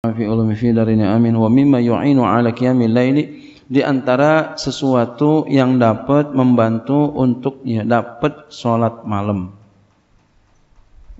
fi ulumi fi darini amin wa mimma yu'inu ala qiyamil laili di antara sesuatu yang dapat membantu untuk ya dapat salat malam.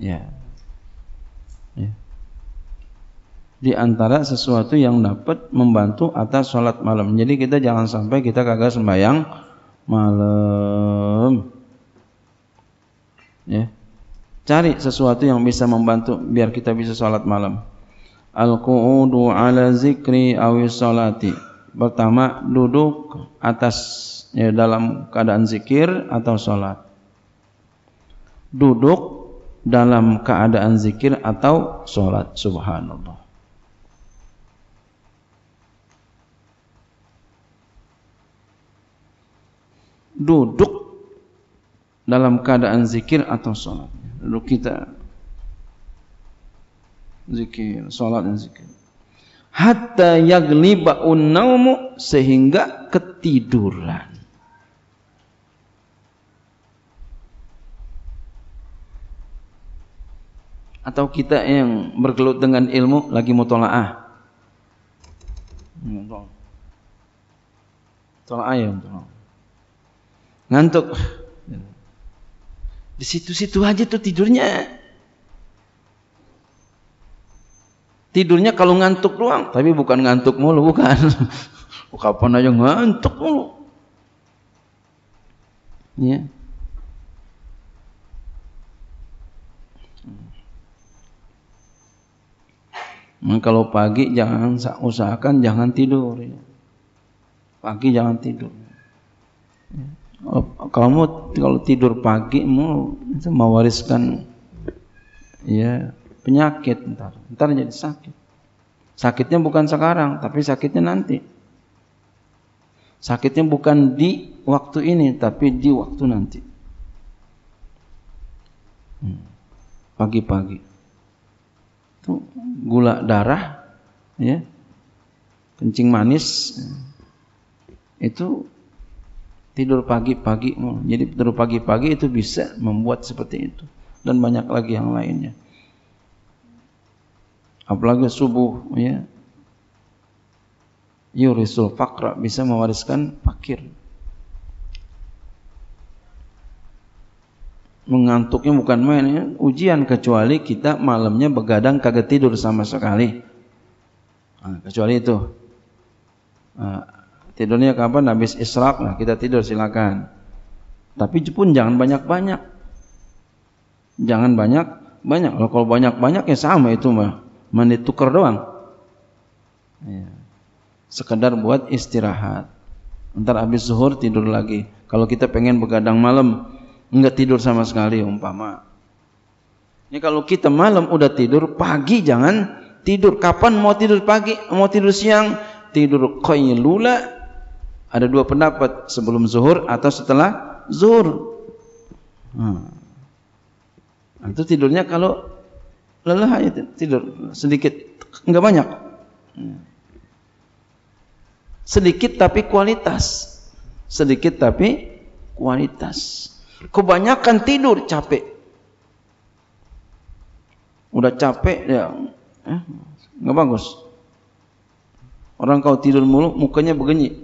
Ya. ya. Di antara sesuatu yang dapat membantu atas salat malam. Jadi kita jangan sampai kita kagak sembahyang malam. Ya. Cari sesuatu yang bisa membantu biar kita bisa salat malam al-qu'udu ala zikri awi salati. Pertama, duduk atas ya, dalam keadaan zikir atau salat. Duduk dalam keadaan zikir atau salat. Subhanallah. Duduk dalam keadaan zikir atau salat. Lalu kita zikir, salat dan zikir. Hatta yagliba unnaumu sehingga ketiduran. Atau kita yang bergelut dengan ilmu lagi mutolaah. Mutolaah ya, mutolaah. Ngantuk. Ya. Di situ-situ aja tuh tidurnya Tidurnya kalau ngantuk doang, tapi bukan ngantuk mulu, bukan. Kapan aja ngantuk mulu. Ya. Nah, kalau pagi jangan usahakan jangan tidur. Ya. Pagi jangan tidur. Ya. Kamu kalau tidur pagi mau mewariskan ya penyakit ntar ntar jadi sakit sakitnya bukan sekarang tapi sakitnya nanti sakitnya bukan di waktu ini tapi di waktu nanti hmm. pagi-pagi itu gula darah ya kencing manis itu tidur pagi-pagi jadi tidur pagi-pagi itu bisa membuat seperti itu dan banyak lagi yang lainnya apalagi subuh ya yurisul fakra bisa mewariskan fakir mengantuknya bukan main ya. ujian kecuali kita malamnya begadang kaget tidur sama sekali nah, kecuali itu nah, tidurnya kapan habis israk nah kita tidur silakan tapi pun jangan banyak-banyak jangan banyak banyak kalau banyak banyak ya sama itu mah Menit tukar doang. Ya. Sekedar buat istirahat. Ntar habis zuhur tidur lagi. Kalau kita pengen begadang malam, enggak tidur sama sekali umpama. Ini kalau kita malam udah tidur, pagi jangan tidur. Kapan mau tidur pagi, mau tidur siang, tidur lula. Ada dua pendapat, sebelum zuhur atau setelah zuhur. Hmm. Itu tidurnya kalau lelah ya tidur sedikit, enggak banyak. Hmm. Sedikit tapi kualitas. Sedikit tapi kualitas. Kebanyakan tidur capek. Udah capek ya eh, nggak bagus. Orang kau tidur mulu mukanya begini.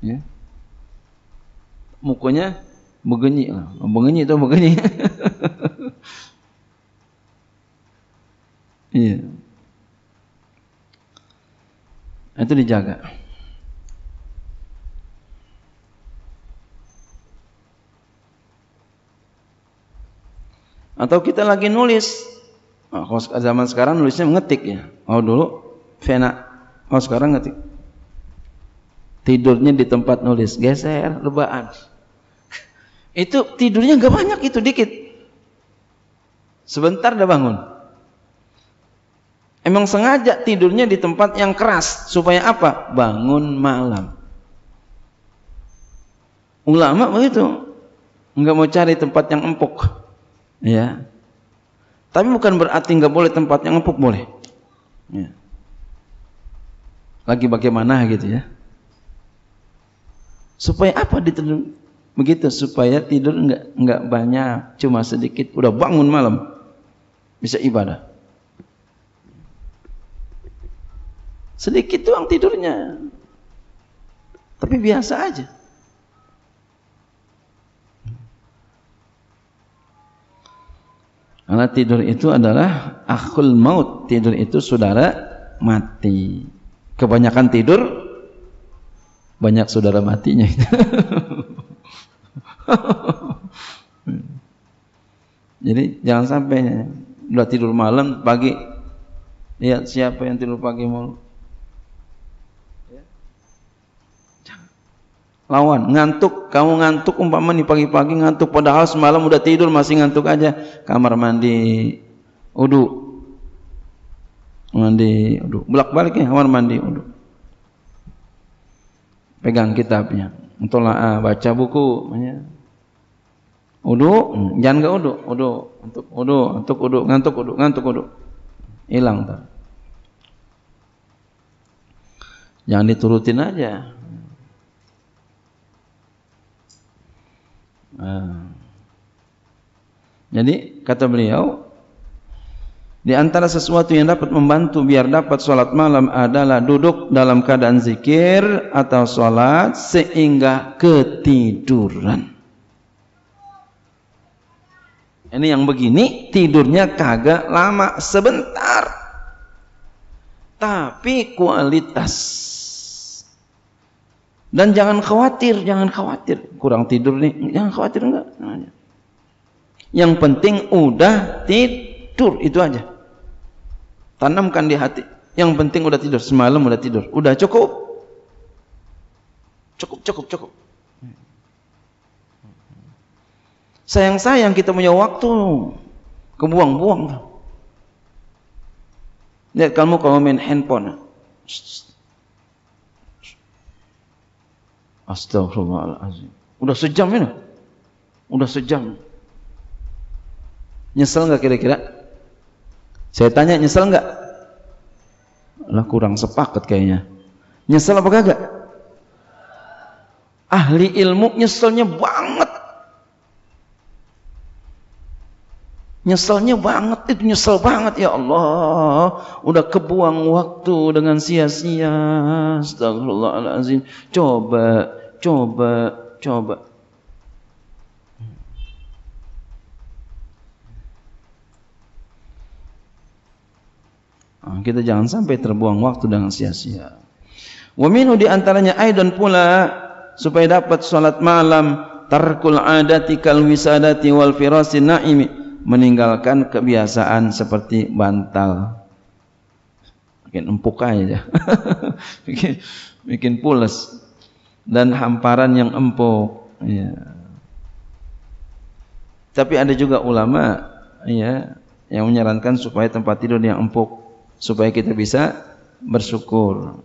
Ya. Mukanya begini, lah begini itu begini. Iya. Itu dijaga. Atau kita lagi nulis. Nah, kalau zaman sekarang nulisnya mengetik ya. oh, dulu vena. Kalau oh, sekarang ngetik. Tidurnya di tempat nulis, geser, lebaan. Itu tidurnya gak banyak itu dikit. Sebentar udah bangun. Emang sengaja tidurnya di tempat yang keras supaya apa? Bangun malam. Ulama begitu, Enggak mau cari tempat yang empuk, ya. Tapi bukan berarti enggak boleh tempat yang empuk boleh. Ya. Lagi bagaimana gitu ya? Supaya apa ditidur? Begitu supaya tidur enggak enggak banyak, cuma sedikit. Udah bangun malam bisa ibadah. Sedikit doang tidurnya. Tapi biasa aja. Karena tidur itu adalah akhul maut. Tidur itu saudara mati. Kebanyakan tidur, banyak saudara matinya. Jadi jangan sampai udah tidur malam, pagi lihat siapa yang tidur pagi mau lawan ngantuk kamu ngantuk umpama nih pagi-pagi ngantuk padahal semalam udah tidur masih ngantuk aja kamar mandi udu mandi udu bolak balik ya kamar mandi udu pegang kitabnya ah, baca buku ya. udu jangan ke udu udu untuk udu untuk udu ngantuk udu ngantuk udu hilang tak jangan diturutin aja Ah. Jadi kata beliau di antara sesuatu yang dapat membantu biar dapat sholat malam adalah duduk dalam keadaan zikir atau sholat sehingga ketiduran. Ini yang begini tidurnya kagak lama sebentar. Tapi kualitas dan jangan khawatir, jangan khawatir. Kurang tidur nih, jangan khawatir enggak. Nah, Yang penting udah tidur, itu aja. Tanamkan di hati. Yang penting udah tidur, semalam udah tidur. Udah cukup. Cukup, cukup, cukup. Sayang-sayang kita punya waktu kebuang-buang. Lihat kamu kalau main handphone. Astagfirullahaladzim. Udah sejam ini. Udah sejam. Nyesel nggak kira-kira? Saya tanya nyesel nggak? Lah kurang sepakat kayaknya. Nyesel apa kagak? Ahli ilmu nyeselnya banget. Nyeselnya banget, itu nyesel banget ya Allah. Udah kebuang waktu dengan sia-sia. Astagfirullahaladzim. Coba, coba, coba. Ah, kita jangan sampai terbuang waktu dengan sia-sia. Wa minhu di antaranya aidan pula supaya dapat salat malam tarkul adati kal wisadati wal firasi naimi meninggalkan kebiasaan seperti bantal bikin empuk aja bikin, bikin pules dan hamparan yang empuk ya. tapi ada juga ulama ya yang menyarankan supaya tempat tidur yang empuk supaya kita bisa bersyukur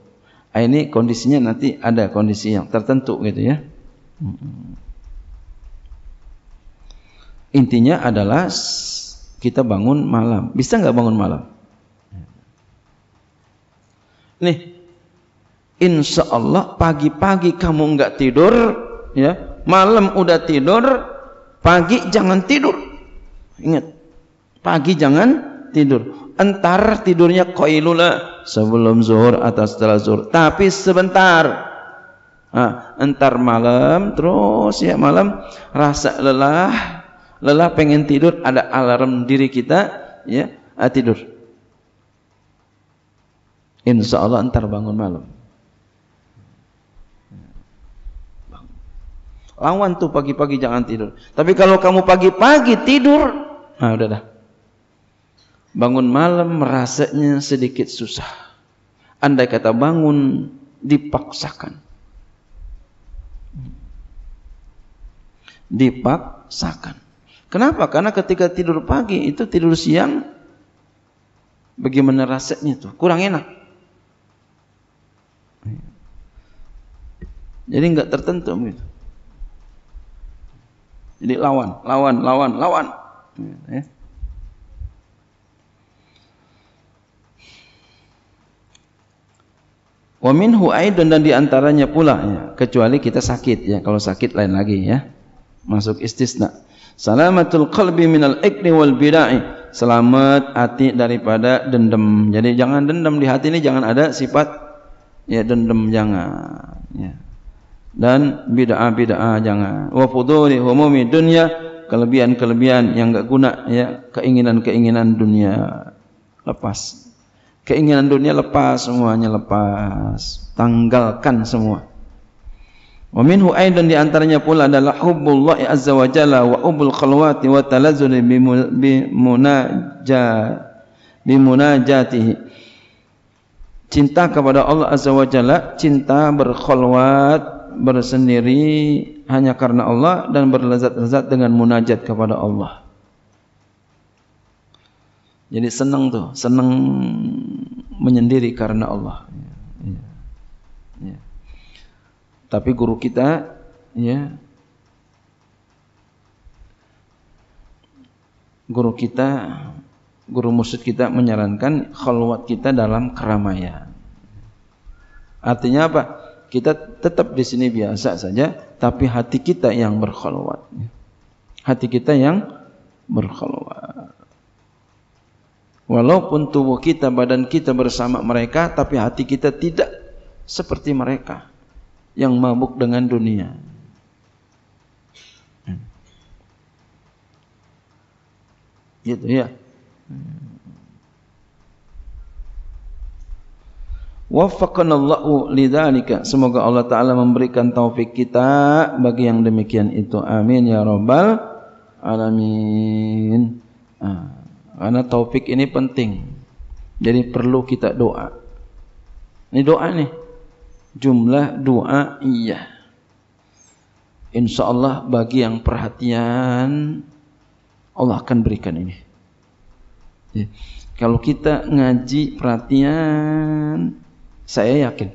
ah, ini kondisinya nanti ada kondisi yang tertentu gitu ya hmm intinya adalah kita bangun malam. Bisa nggak bangun malam? Nih, insya Allah pagi-pagi kamu nggak tidur, ya malam udah tidur, pagi jangan tidur. Ingat, pagi jangan tidur. Entar tidurnya koilula sebelum zuhur atau setelah zuhur. Tapi sebentar, Nah, entar malam terus ya malam rasa lelah lelah pengen tidur ada alarm diri kita ya ah, tidur insya Allah ntar bangun malam lawan tuh pagi-pagi jangan tidur tapi kalau kamu pagi-pagi tidur nah udah dah bangun malam rasanya sedikit susah andai kata bangun dipaksakan dipaksakan Kenapa? Karena ketika tidur pagi itu tidur siang bagaimana rasanya itu kurang enak. Jadi nggak tertentu gitu. Jadi lawan, lawan, lawan, lawan. Ya. Wa minhu aidun dan diantaranya pula ya, kecuali kita sakit ya. Kalau sakit lain lagi ya. Masuk istisna. Salamatul qalbi minal ikni wal bida'i. Selamat hati daripada dendam. Jadi jangan dendam di hati ini jangan ada sifat ya dendam jangan. Ya. Dan bid'ah bid'ah jangan. Wa fuduli humumi dunya kelebihan-kelebihan yang enggak guna ya, keinginan-keinginan dunia lepas. Keinginan dunia lepas, semuanya lepas. Tanggalkan semua. Wa minhu aidan di antaranya pula adalah hubbullah azza wa jalla wa ubul khalwati wa talazzul bi munaja bi munajatihi. Cinta kepada Allah azza wa jalla, cinta berkhulwat bersendiri hanya karena Allah dan berlezat-lezat dengan munajat kepada Allah. Jadi senang tuh, senang menyendiri karena Allah. Tapi guru kita ya guru kita guru musyid kita menyarankan khalwat kita dalam keramaian. Artinya apa? Kita tetap di sini biasa saja, tapi hati kita yang berkhalwat. Hati kita yang berkhalwat. Walaupun tubuh kita, badan kita bersama mereka, tapi hati kita tidak seperti mereka yang mabuk dengan dunia. Gitu ya. Allahu lidzalika. Semoga Allah taala memberikan taufik kita bagi yang demikian itu. Amin ya Robbal alamin. Nah, karena taufik ini penting. Jadi perlu kita doa. Ini doa nih jumlah doa iya. Insya Allah bagi yang perhatian Allah akan berikan ini. Ya. Kalau kita ngaji perhatian, saya yakin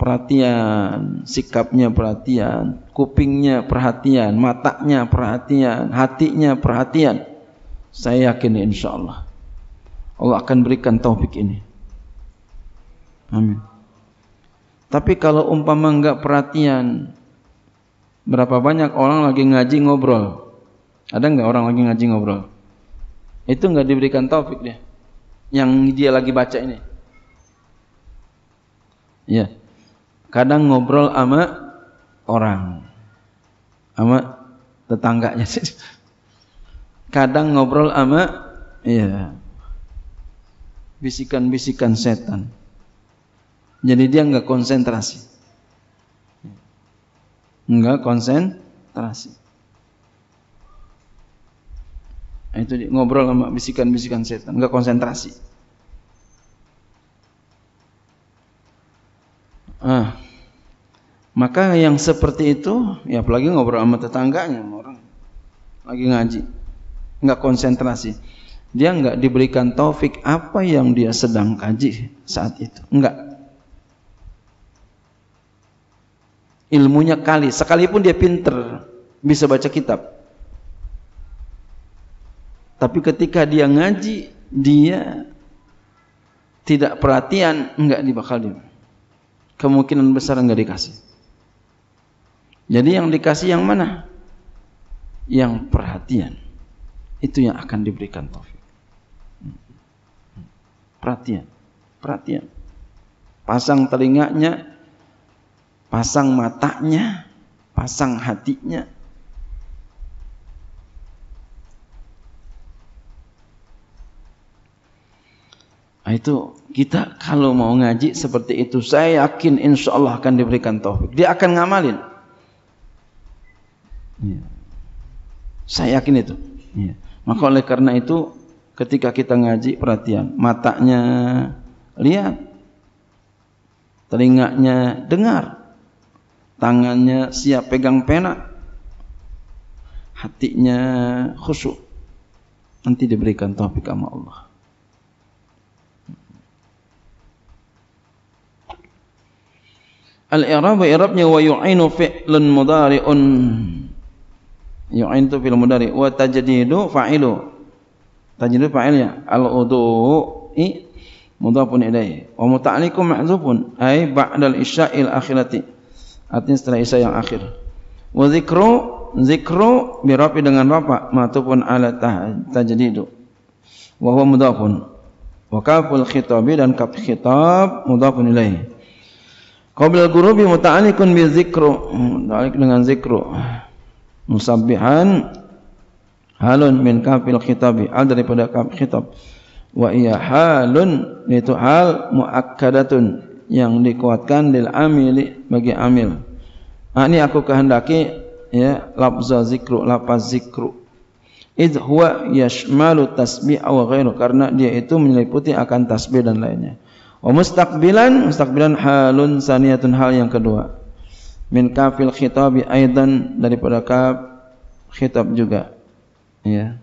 perhatian, sikapnya perhatian, kupingnya perhatian, matanya perhatian, hatinya perhatian. Saya yakin insya Allah. Allah akan berikan taufik ini. Amin. Tapi kalau umpama enggak perhatian, berapa banyak orang lagi ngaji ngobrol? Ada enggak orang lagi ngaji ngobrol? Itu enggak diberikan taufik dia. Yang dia lagi baca ini. Ya. Kadang ngobrol sama orang. Sama tetangganya. Kadang ngobrol sama ya bisikan-bisikan setan. Jadi dia nggak konsentrasi. Nggak konsentrasi. Nah, itu ngobrol sama bisikan-bisikan setan, nggak konsentrasi. Ah. Maka yang seperti itu, ya apalagi ngobrol sama tetangganya orang lagi ngaji, nggak konsentrasi. Dia nggak diberikan taufik apa yang dia sedang kaji saat itu, nggak. ilmunya kali sekalipun dia pinter bisa baca kitab tapi ketika dia ngaji dia tidak perhatian enggak dibakal dia kemungkinan besar enggak dikasih jadi yang dikasih yang mana yang perhatian itu yang akan diberikan taufik perhatian perhatian pasang telinganya pasang matanya, pasang hatinya. Nah, itu kita kalau mau ngaji seperti itu, saya yakin insya Allah akan diberikan taufik. Dia akan ngamalin. Ya. Saya yakin itu. Ya. Maka oleh karena itu ketika kita ngaji perhatian matanya lihat telinganya dengar tangannya siap pegang pena, hatinya khusyuk. Nanti diberikan taufik sama Allah. Al-i'rab i'rabnya wa yu'inu fi'lun mudari'un. Yu'in itu fi'l mudari wa tajdidu fa'ilu. Tajdidu fa'ilnya al-wudu'i mudhafun idai. wa muta'alliqu ma'zupun, ay ba'dal isya'il akhirati artinya setelah Isa yang akhir wa zikru zikru birafi dengan rafa matupun ala tajdidu wa huwa mudafun wa kaful khitabi dan kaf khitab mudafun ilaihi qabla ghurubi muta'alliqun bi zikru muta'alliq dengan zikru musabbihan halun min kafil khitabi al daripada kaf khitab wa iya halun itu hal muakkadatun yang dikuatkan lil amili bagi amil. Nah, ini aku kehendaki ya lafza zikru lafaz zikru. Id huwa yashmalu tasbih wa ghairu karena dia itu meliputi akan tasbih dan lainnya. Wa mustaqbilan mustaqbilan halun saniyatun hal yang kedua. Min kafil khitabi aidan daripada kaf khitab juga. Ya.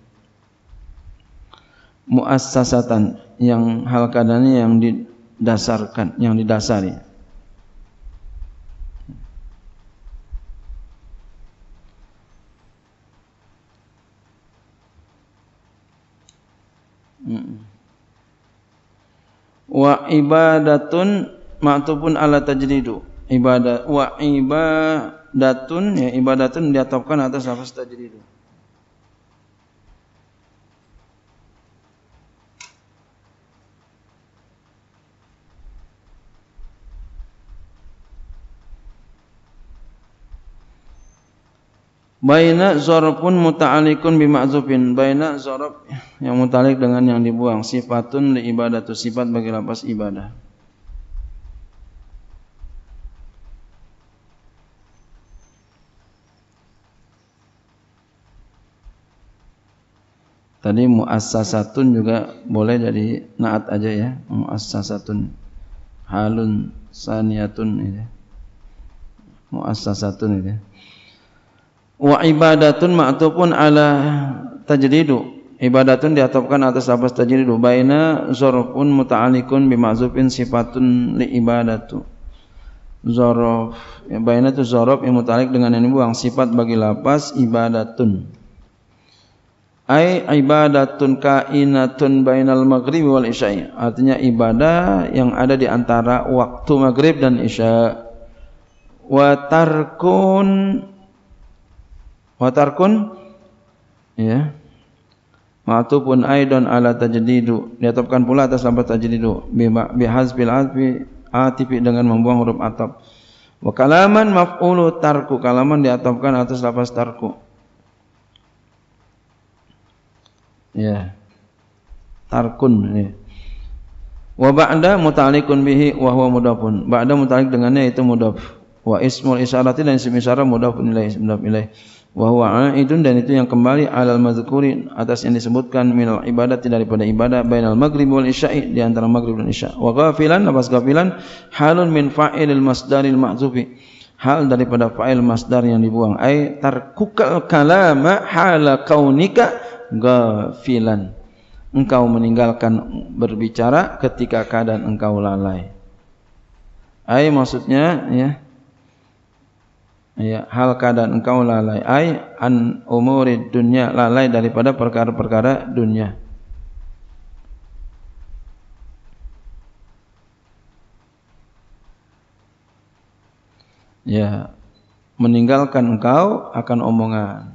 Muassasatan yang hal keadaannya yang di didasarkan yang didasari wa ibadatun ma'tubun ala tajridu ibadah wa ibadatun ya ibadatun diatopkan atas lafaz tajridu Baina zarfun muta'alikun bima'zufin. Baina zorob yang mutalik dengan yang dibuang. Sifatun li ibadatu. Sifat bagi lapas ibadah. Tadi muassasatun juga boleh jadi naat aja ya. Muassasatun. Halun saniatun ini Muassasatun itu ya. wa ibadatun ma'tufun ala tajdidu ibadatun diatopkan atas apa tajdidu baina zarfun muta'alliqun bi ma'zufin sifatun li ibadatu zarf ya, baina itu zarf yang muta'alliq dengan yang buang sifat bagi lapas ibadatun ai ibadatun kainatun bainal maghrib wal isya artinya ibadah yang ada di antara waktu maghrib dan isya wa tarkun Watarkun ya. Ma'tufun aidan ala tajdidu. Diatapkan pula atas lafaz tajdidu bi bihazbil atfi atifi dengan membuang huruf atap. Wa kalaman maf'ulu tarku. Kalaman diatapkan atas lafaz tarku. Ya. Tarkun ya. Wa ba'da muta'alliqun bihi wa huwa mudafun. Ba'da muta'alliq dengannya itu mudaf. Wa ismul isyarati dan isim isyarah mudhafun ilaih, nilai. ilaih. wahwa itu dan itu yang kembali alal mazkuri atas yang disebutkan min al ibadat tidak daripada ibadah bainal maghrib wal isya di antara maghrib dan isya wa apa lafaz ghafilan halun min fa'ilil masdaril ma'zufi hal daripada fa'il masdar yang dibuang ai tarkukal halah kau nikah gafilan engkau meninggalkan berbicara ketika keadaan engkau lalai ai maksudnya ya ya hal keadaan engkau lalai ai an umuri dunia lalai daripada perkara-perkara dunia ya meninggalkan engkau akan omongan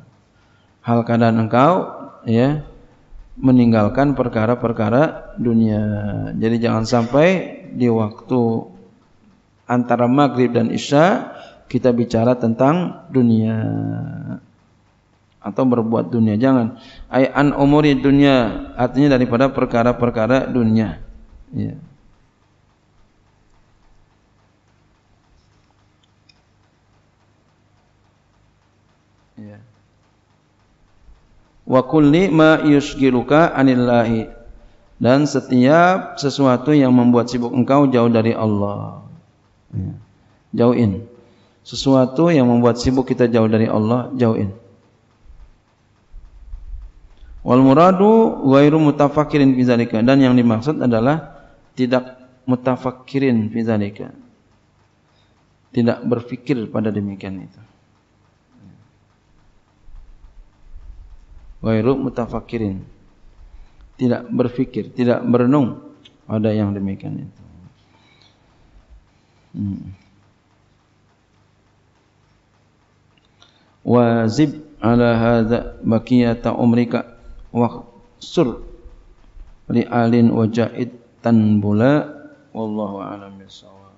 hal keadaan engkau ya meninggalkan perkara-perkara dunia jadi jangan sampai di waktu antara maghrib dan isya kita bicara tentang dunia atau berbuat dunia jangan ay an umuri dunia artinya daripada perkara-perkara dunia ya ya wa kulli ma yusgiluka anillahi dan setiap sesuatu yang membuat sibuk engkau jauh dari Allah ya. jauhin sesuatu yang membuat sibuk kita jauh dari Allah, jauhin. Wal muradu ghairu mutafakirin fi zalika dan yang dimaksud adalah tidak mutafakirin fi zalika. Tidak berpikir pada demikian itu. Ghairu mutafakirin. Tidak berpikir, tidak berenung pada yang demikian itu. Hmm. Wazib ala hadza baqiyata umrika wa sur li alin wa tanbula wallahu a'lam bissawab